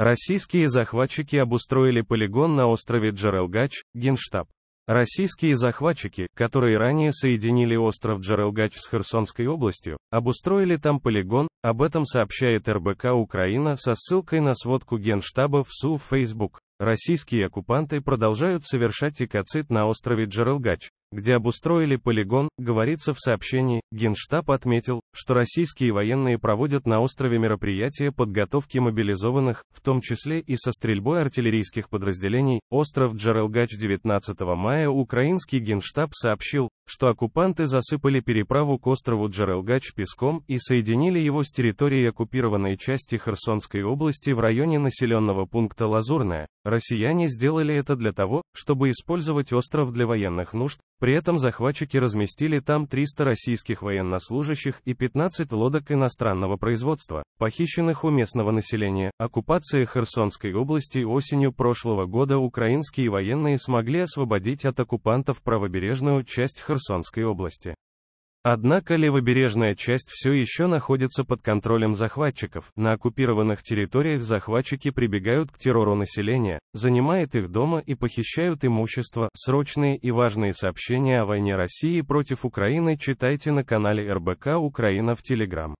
Российские захватчики обустроили полигон на острове Джерелгач. Генштаб. Российские захватчики, которые ранее соединили остров Джерелгач с Херсонской областью, обустроили там полигон, об этом сообщает РБК Украина со ссылкой на сводку Генштаба в СУ в Facebook. Российские оккупанты продолжают совершать экоцид на острове Джерелгач, где обустроили полигон, говорится в сообщении, Генштаб отметил, что российские военные проводят на острове мероприятия подготовки мобилизованных, в том числе и со стрельбой артиллерийских подразделений. Остров Джерелгач 19 мая украинский Генштаб сообщил, что оккупанты засыпали переправу к острову Джерелгач песком и соединили его с территорией оккупированной части Херсонской области в районе населенного пункта Лазурная. Россияне сделали это для того, чтобы использовать остров для военных нужд, при этом захватчики разместили там 300 российских военнослужащих и 15 лодок иностранного производства, похищенных у местного населения. Оккупация Херсонской области осенью прошлого года украинские военные смогли освободить от оккупантов правобережную часть Херсонской области. Однако левобережная часть все еще находится под контролем захватчиков. На оккупированных территориях захватчики прибегают к террору населения, занимают их дома и похищают имущество. Срочные и важные сообщения о войне России против Украины читайте на канале РБК Украина в Телеграм.